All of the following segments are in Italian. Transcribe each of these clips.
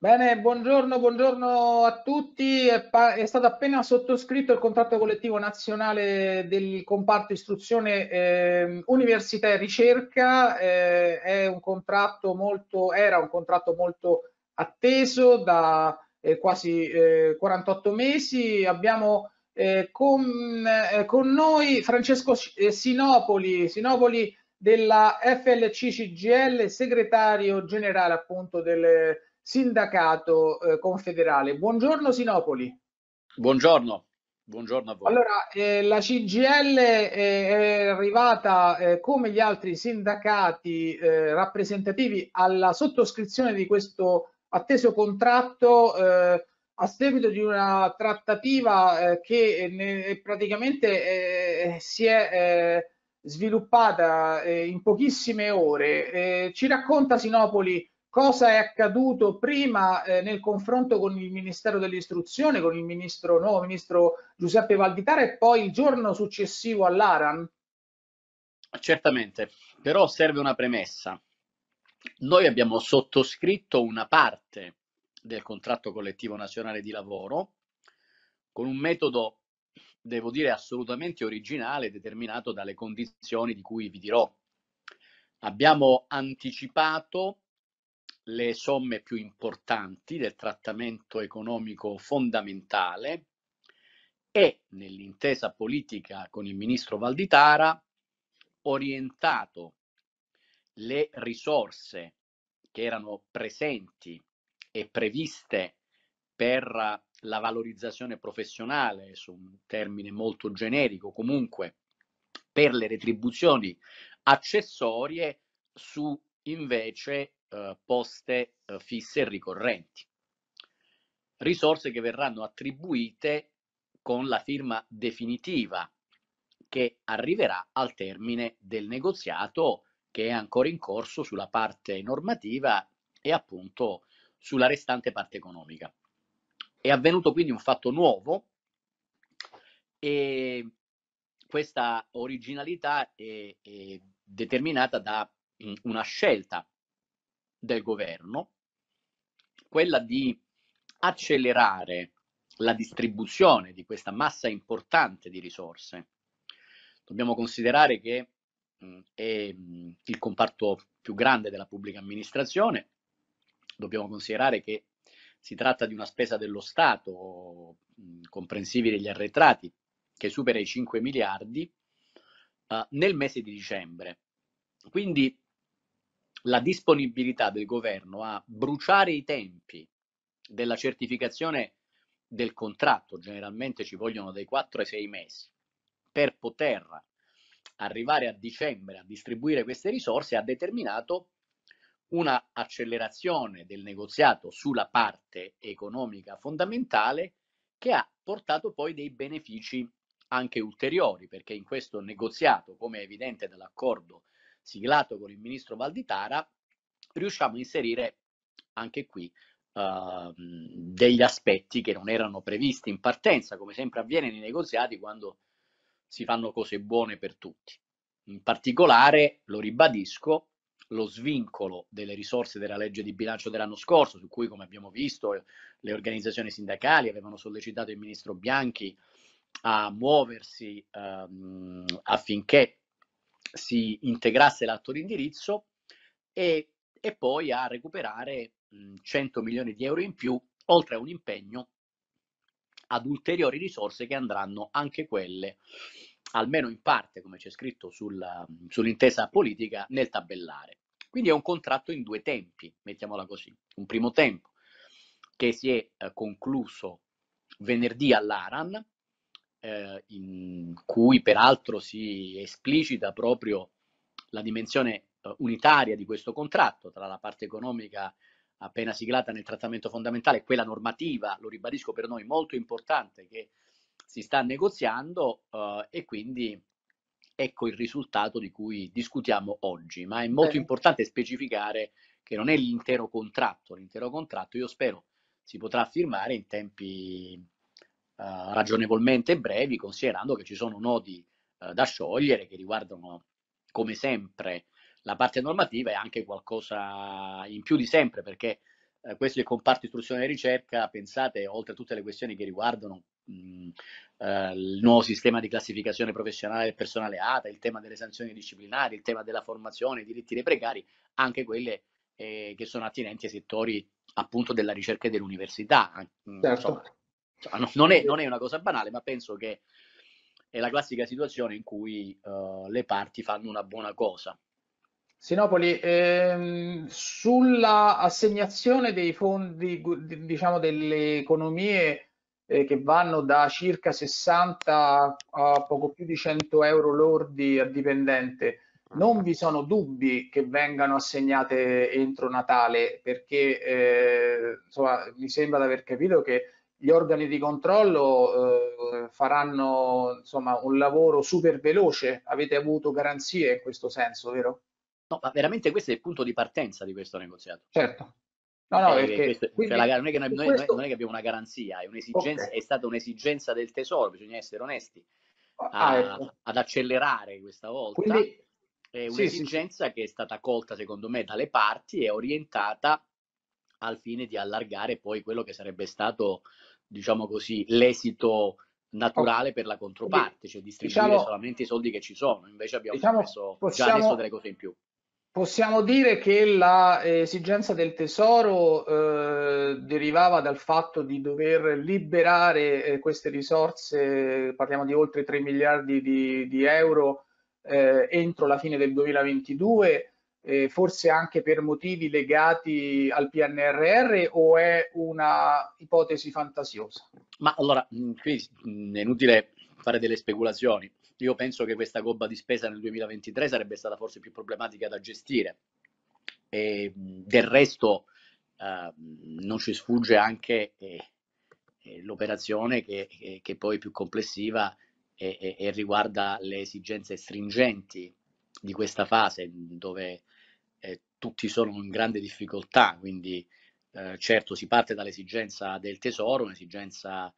Bene, buongiorno, buongiorno a tutti. È, è, stato appena sottoscritto il contratto collettivo nazionale del comparto istruzione, eh, università e ricerca. Eh, un molto, era un contratto molto atteso da eh, quasi 48 eh, mesi. Abbiamo eh, con, eh, con, noi Francesco Sinopoli, Sinopoli della FLC CGL, segretario generale appunto del sindacato eh, confederale. Buongiorno Sinopoli. Buongiorno. Buongiorno a voi. Allora, eh, la CGL eh, è arrivata eh, come gli altri sindacati eh, rappresentativi alla sottoscrizione di questo atteso contratto eh, a seguito di una trattativa che ne, praticamente si è sviluppata in pochissime ore. ci racconta Sinopoli cosa è accaduto prima eh, nel confronto con il Ministero dell'Istruzione, con il ministro, nuovo ministro Giuseppe Valditara e poi il giorno successivo all'Aran? Certamente, però serve una premessa. Noi abbiamo sottoscritto una parte del contratto collettivo nazionale di lavoro con un metodo, devo dire, assolutamente originale, determinato dalle condizioni di cui vi dirò. Abbiamo anticipato le somme più importanti del trattamento economico fondamentale e nell'intesa politica con il ministro Valditara orientato le risorse che erano presenti e previste per la valorizzazione professionale, su un termine molto generico, comunque per le retribuzioni accessorie, su invece eh, poste eh, fisse e ricorrenti, risorse che verranno attribuite con la firma definitiva che arriverà al termine del negoziato che è ancora in corso sulla parte normativa e appunto sulla restante parte economica. È avvenuto quindi un fatto nuovo e questa originalità è, è determinata da mm, una scelta del governo, quella di accelerare la distribuzione di questa massa importante di risorse. Dobbiamo considerare che mh, mm, è mh, mm, il comparto più grande della pubblica amministrazione, dobbiamo considerare che si tratta di una spesa dello Stato, mh, mm, comprensivi degli arretrati, che supera i 5 miliardi uh, nel mese di dicembre. Quindi la disponibilità del governo a bruciare i tempi della certificazione del contratto, generalmente ci vogliono dai 4 ai 6 mesi, per poter arrivare a dicembre a distribuire queste risorse, ha determinato una accelerazione del negoziato sulla parte economica fondamentale che ha portato poi dei benefici anche ulteriori, perché in questo negoziato, come è evidente dall'accordo siglato con il ministro Valditara, riusciamo a inserire anche qui uh, degli aspetti che non erano previsti in partenza, come sempre avviene nei negoziati quando si fanno cose buone per tutti. In particolare, lo ribadisco, lo svincolo delle risorse della legge di bilancio dell'anno scorso, su cui, come abbiamo visto, le organizzazioni sindacali avevano sollecitato il ministro Bianchi a muoversi um, affinché si integrasse l'atto di indirizzo e, e poi a recuperare 100 mhmm, milioni di euro in più, oltre a un impegno ad ulteriori risorse che andranno anche quelle, almeno in parte, come c'è scritto sulla, mhmm, sull'intesa politica, nel tabellare. Quindi è un contratto in due tempi, mettiamola così. Un primo tempo che si è eh, concluso venerdì all'Aran eh, in cui peraltro si esplicita proprio la dimensione eh, unitaria di questo contratto tra la parte economica appena siglata nel trattamento fondamentale e quella normativa, lo ribadisco per noi molto importante, che si sta negoziando eh, e quindi ecco il risultato di cui discutiamo oggi, ma è molto Beh. importante specificare che non è l'intero contratto, l'intero contratto io spero si potrà firmare in tempi eh, ragionevolmente brevi, considerando che ci sono nodi eh, da sciogliere che riguardano, come sempre, la parte normativa e anche qualcosa in più di sempre, perché eh, questo è il comparto istruzione e ricerca, pensate, oltre a tutte le questioni che riguardano mh, eh, il nuovo sistema di classificazione professionale del personale ATA, il tema delle sanzioni disciplinari, il tema della formazione, i diritti dei precari, anche quelle eh, che sono attinenti ai settori appunto della ricerca e dell'università. Eh, certo. Insomma, cioè, non è, non è una cosa banale, ma penso che è la classica situazione in cui uh, le parti fanno una buona cosa. Sinopoli, ehm, sulla assegnazione dei fondi, diciamo delle economie eh, che vanno da circa 60 a poco più di 100 euro lordi a dipendente, non vi sono dubbi che vengano assegnate entro Natale perché eh, insomma, mi sembra di aver capito che gli organi di controllo eh, faranno insomma, un lavoro super veloce, avete avuto garanzie in questo senso, vero? No, ma veramente questo è il punto di partenza di questo negoziato. Certo. No, no, perché, non, è che abbiamo una garanzia, è, un'esigenza, okay. è stata un'esigenza del tesoro, bisogna essere onesti, ah, a, ah, ecco. ad accelerare questa volta. Quindi... È un'esigenza sì, sì. che è stata colta secondo me dalle parti e orientata al fine di allargare poi quello che sarebbe stato diciamo così, l'esito naturale per la controparte, cioè distribuire diciamo, solamente i soldi che ci sono, invece abbiamo diciamo, messo possiamo, già adesso delle cose in più. Possiamo dire che l'esigenza eh, del tesoro eh, derivava dal fatto di dover liberare eh, queste risorse, parliamo di oltre 3 miliardi di, di euro eh, entro la fine del 2022, eh, forse anche per motivi legati al PNRR o è una ipotesi fantasiosa? Ma allora, mm, qui mm, è inutile fare delle speculazioni. Io penso che questa gobba di spesa nel 2023 sarebbe stata forse più problematica da gestire. E, mm, del resto eh, non ci sfugge anche eh, eh l'operazione che, che, poi è più complessiva e, e, e riguarda le esigenze stringenti di questa fase mhmm, dove eh, tutti sono in grande difficoltà, quindi eh, certo si parte dall'esigenza del tesoro, un'esigenza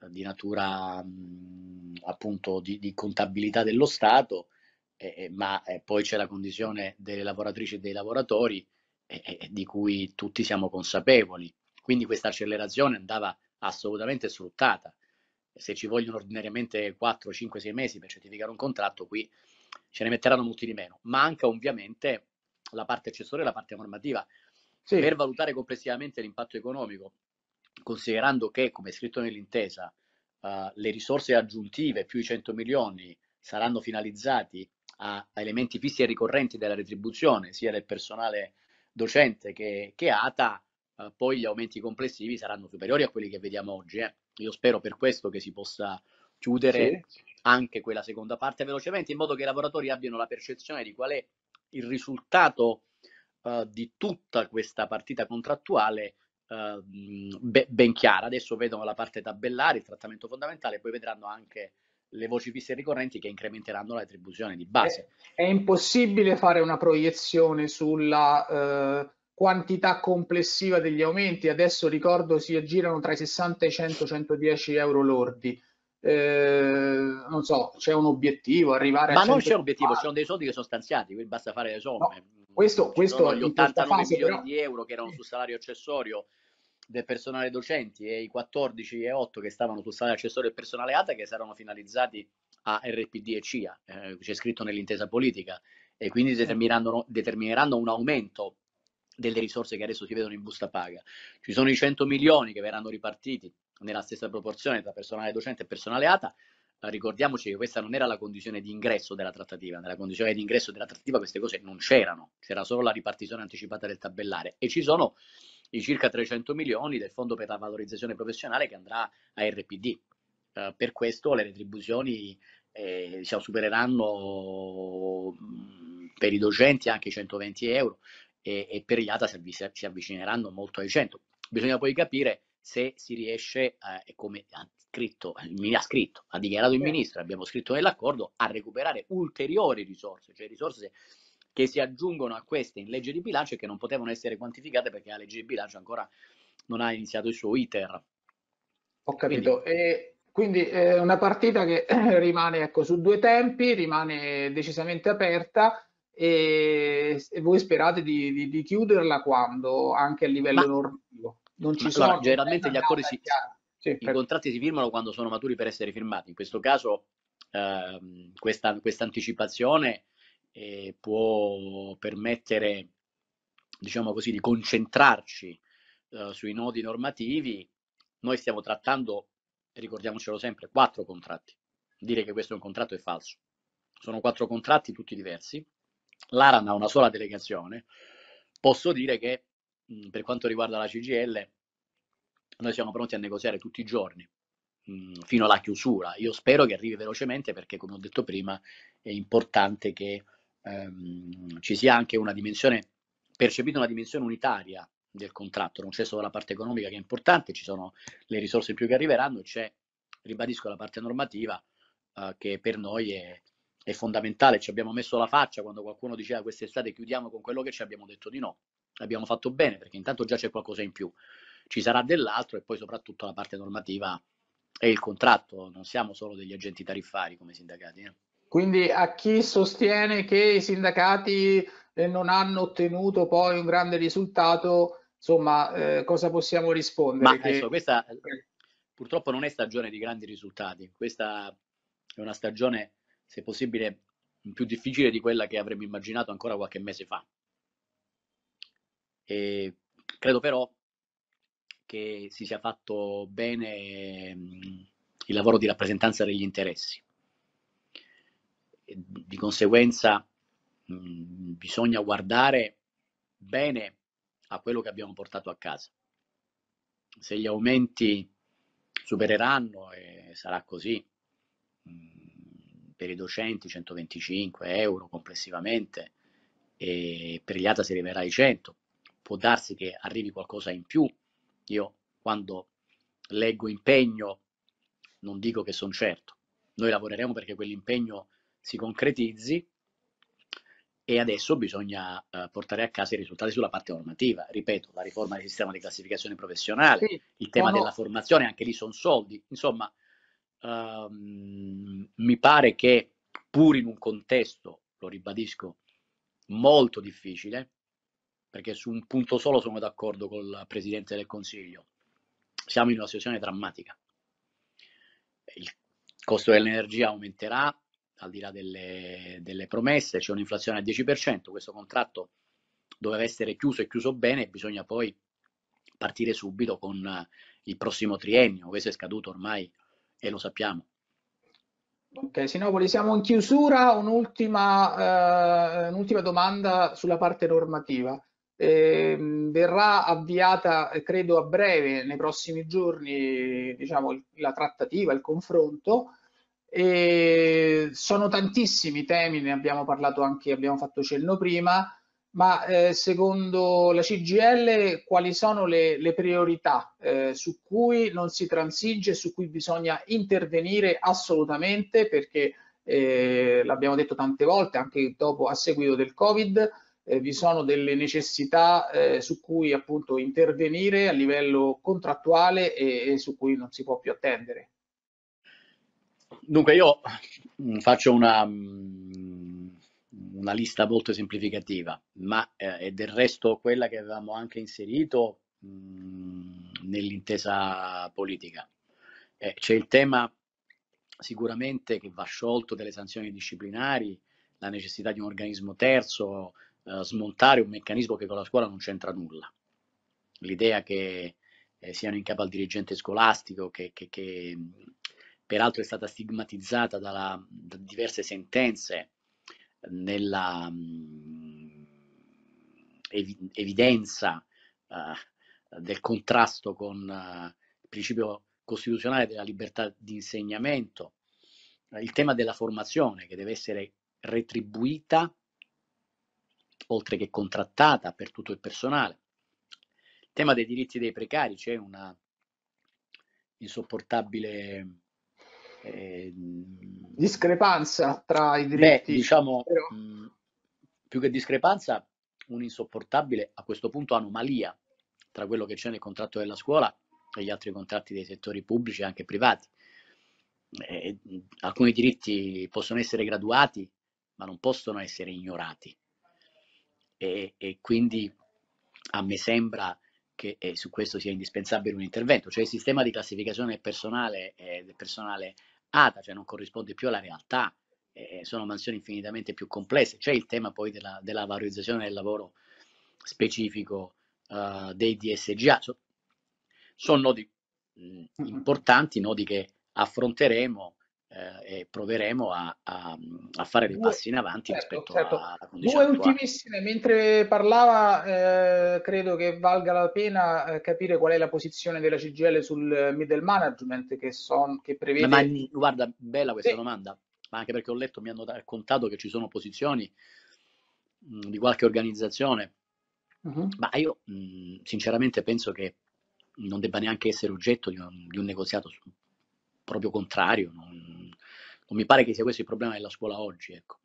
eh, di natura mh, mhmm, appunto di, di, contabilità dello Stato, eh, ma poi c'è la condizione delle lavoratrici e dei lavoratori di cui tutti siamo consapevoli. Quindi questa accelerazione andava assolutamente sfruttata. Se ci vogliono ordinariamente 4, 5, 6 mesi per certificare un contratto, qui ce ne metteranno molti di meno. Manca ovviamente la parte accessoria e la parte normativa. Sì. Per valutare complessivamente l'impatto economico, considerando che, come è scritto nell'intesa, uh, le risorse aggiuntive più i 100 milioni saranno finalizzati a elementi fissi e ricorrenti della retribuzione, sia del personale docente che, che ATA, uh, poi gli aumenti complessivi saranno superiori a quelli che vediamo oggi. Eh. Io spero per questo che si possa chiudere sì. anche quella seconda parte velocemente, in modo che i lavoratori abbiano la percezione di qual è il risultato uh, di tutta questa partita contrattuale uh, be- ben chiara. Adesso vedono la parte tabellare, il trattamento fondamentale, poi vedranno anche le voci fisse ricorrenti che incrementeranno la retribuzione di base. È, è impossibile fare una proiezione sulla eh, quantità complessiva degli aumenti, adesso ricordo si aggirano tra i 60 e i 100-110 euro lordi eh, non so, c'è un obiettivo, arrivare Ma a... Ma non c'è un obiettivo, ci sono dei soldi che sono stanziati, quindi basta fare le somme. No, questo, questo gli 89 fase, milioni però... di euro che erano sul salario accessorio del personale docenti e i 14 e 8 che stavano sul salario accessorio del personale ATA che saranno finalizzati a RPD e CIA, eh, c'è scritto nell'intesa politica, e quindi determineranno, determineranno un aumento delle risorse che adesso si vedono in busta paga. Ci sono i 100 milioni che verranno ripartiti nella stessa proporzione tra personale docente e personale ATA. Eh, ricordiamoci che questa non era la condizione di ingresso della trattativa, nella condizione di ingresso della trattativa queste cose non c'erano, c'era solo la ripartizione anticipata del tabellare e ci sono i circa 300 milioni del fondo per la valorizzazione professionale che andrà a RPD. Eh, per questo le retribuzioni eh, diciamo, supereranno per i docenti anche i 120 euro e, e per gli ATA si, avvicineranno molto ai 100. Bisogna poi capire se si riesce, eh, come ha scritto, eh, ha scritto, ha dichiarato il ministro, abbiamo scritto nell'accordo, a recuperare ulteriori risorse, cioè risorse che si aggiungono a queste in legge di bilancio e che non potevano essere quantificate perché la legge di bilancio ancora non ha iniziato il suo iter. Ho capito. Quindi, e quindi è eh, una partita che rimane ecco, su due tempi, rimane decisamente aperta e, voi sperate di, di, di chiuderla quando anche a livello ma, normativo? Non ci Ma, sono. Allora, generalmente gli accordi si, sì, i per... contratti si firmano quando sono maturi per essere firmati. In questo caso, eh, questa anticipazione eh, può permettere, diciamo così, di concentrarci eh, sui nodi normativi. Noi stiamo trattando, ricordiamocelo sempre, quattro contratti. Dire che questo è un contratto è falso. Sono quattro contratti tutti diversi. L'Aran ha una sola delegazione. Posso dire che per quanto riguarda la CGL, noi siamo pronti a negoziare tutti i giorni mh, fino alla chiusura. Io spero che arrivi velocemente perché, come ho detto prima, è importante che ehm, ci sia anche una dimensione, percepita una dimensione unitaria del contratto, non c'è solo la parte economica che è importante, ci sono le risorse in più che arriveranno e c'è, ribadisco, la parte normativa eh, che per noi è, è fondamentale, ci abbiamo messo la faccia quando qualcuno diceva quest'estate chiudiamo con quello che ci abbiamo detto di no abbiamo fatto bene perché intanto già c'è qualcosa in più, ci sarà dell'altro e poi soprattutto la parte normativa e il contratto, non siamo solo degli agenti tariffari come sindacati. Eh. Quindi a chi sostiene che i sindacati eh, non hanno ottenuto poi un grande risultato, insomma, eh, cosa possiamo rispondere? Ma che... adesso, questa eh. purtroppo non è stagione di grandi risultati, questa è una stagione, se possibile, più difficile di quella che avremmo immaginato ancora qualche mese fa. E credo però che si sia fatto bene mhmm, il lavoro di rappresentanza degli interessi. di conseguenza mhmm, bisogna guardare bene a quello che abbiamo portato a casa. Se gli aumenti supereranno, e eh, sarà così, mhmm, per i docenti 125 euro complessivamente, e per gli ATA si arriverà ai 100, può darsi che arrivi qualcosa in più. Io quando leggo impegno non dico che sono certo, noi lavoreremo perché quell'impegno si concretizzi e adesso bisogna eh, portare a casa i risultati sulla parte normativa, ripeto, la riforma del sistema di classificazione professionale, sì, il tema no. della formazione, anche lì sono soldi, insomma ehm, mi pare che pur in un contesto, lo ribadisco, molto difficile, perché su un punto solo sono d'accordo con il Presidente del Consiglio. Siamo in una situazione drammatica. Il costo dell'energia aumenterà, al di là delle, delle promesse, c'è un'inflazione al 10%, questo contratto doveva essere chiuso e chiuso bene, bisogna poi partire subito con il prossimo triennio, questo è scaduto ormai e lo sappiamo. Ok, Sinopoli, siamo in chiusura, un'ultima, eh, un'ultima domanda sulla parte normativa. Eh, verrà avviata, credo a breve, nei prossimi giorni, diciamo, la trattativa, il confronto. E sono tantissimi temi, ne abbiamo parlato anche, abbiamo fatto cenno prima, ma eh, secondo la CGL quali sono le, le priorità eh, su cui non si transige, su cui bisogna intervenire assolutamente perché eh, l'abbiamo detto tante volte anche dopo a seguito del Covid, eh, vi sono delle necessità eh, su cui appunto intervenire a livello contrattuale e, e, su cui non si può più attendere. Dunque io mm, faccio una, mm, una lista molto semplificativa, ma è eh, del resto quella che avevamo anche inserito mm, nell'intesa politica. Eh, c'è il tema sicuramente che va sciolto delle sanzioni disciplinari, la necessità di un organismo terzo, eh, smontare un meccanismo che con la scuola non c'entra nulla. L'idea che eh, siano in capo al dirigente scolastico, che, che, che mm, peraltro è stata stigmatizzata dalla, da diverse sentenze eh, nella mm, ev- evidenza uh, del contrasto con uh, il principio costituzionale della libertà di insegnamento, il tema della formazione che deve essere retribuita oltre che contrattata per tutto il personale. Il tema dei diritti dei precari c'è una insopportabile eh, discrepanza tra i diritti. Beh, diciamo però... più che discrepanza, un'insopportabile a questo punto anomalia tra quello che c'è nel contratto della scuola e gli altri contratti dei settori pubblici e anche privati. Eh, alcuni diritti possono essere graduati, ma non possono essere ignorati e, e quindi a me sembra che eh, su questo sia indispensabile un intervento, cioè il sistema di classificazione del personale, eh, del personale ATA, cioè non corrisponde più alla realtà, eh, sono mansioni infinitamente più complesse, c'è il tema poi della, della valorizzazione del lavoro specifico uh, dei DSGA, so, sono nodi mh, mm, importanti, nodi che affronteremo eh, e proveremo a, a, a, fare dei passi in avanti certo, rispetto certo. alla condizione. Due attuale. ultimissime, mentre parlava eh, credo che valga la pena eh, capire qual è la posizione della CGL sul middle management che, son, che prevede... Ma, ma, guarda, bella questa sì. domanda, ma anche perché ho letto, mi hanno raccontato che ci sono posizioni mm, di qualche organizzazione, uh-huh. ma io mh, mm, sinceramente penso che non debba neanche essere oggetto di un, di un negoziato proprio contrario, non, non mi pare che sia questo il problema della scuola oggi. Ecco.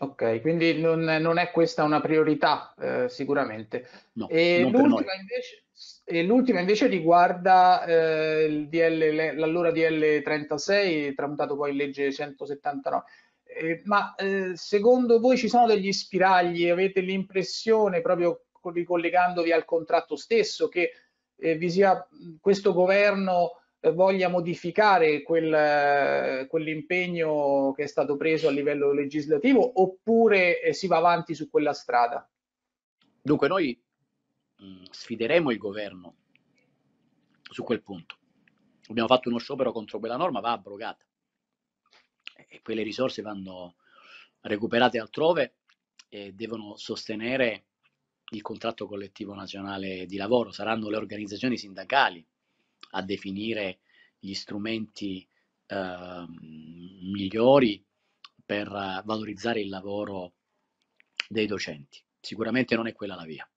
Ok, quindi non, non, è questa una priorità eh, sicuramente. No, e, l'ultima invece, e l'ultima invece, riguarda eh, il DL, l'allora DL 36, tramutato poi in legge 179. Eh, ma eh, secondo voi ci sono degli spiragli? Avete l'impressione, proprio ricollegandovi al contratto stesso, che eh, vi sia questo governo eh, voglia modificare quel, eh, quell'impegno che è stato preso a livello legislativo oppure eh, si va avanti su quella strada? Dunque noi mm, sfideremo il governo su quel punto. Abbiamo fatto uno sciopero contro quella norma, va abrogata e quelle risorse vanno recuperate altrove e devono sostenere il contratto collettivo nazionale di lavoro, saranno le organizzazioni sindacali a definire gli strumenti eh, migliori per valorizzare il lavoro dei docenti. Sicuramente non è quella la via.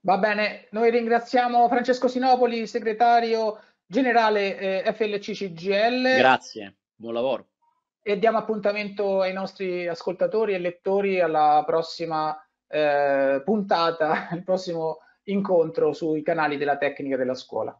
Va bene, noi ringraziamo Francesco Sinopoli, segretario generale eh, FLC CGL. Grazie, buon lavoro. E diamo appuntamento ai nostri ascoltatori e lettori alla prossima eh, puntata, al prossimo incontro sui canali della tecnica della scuola.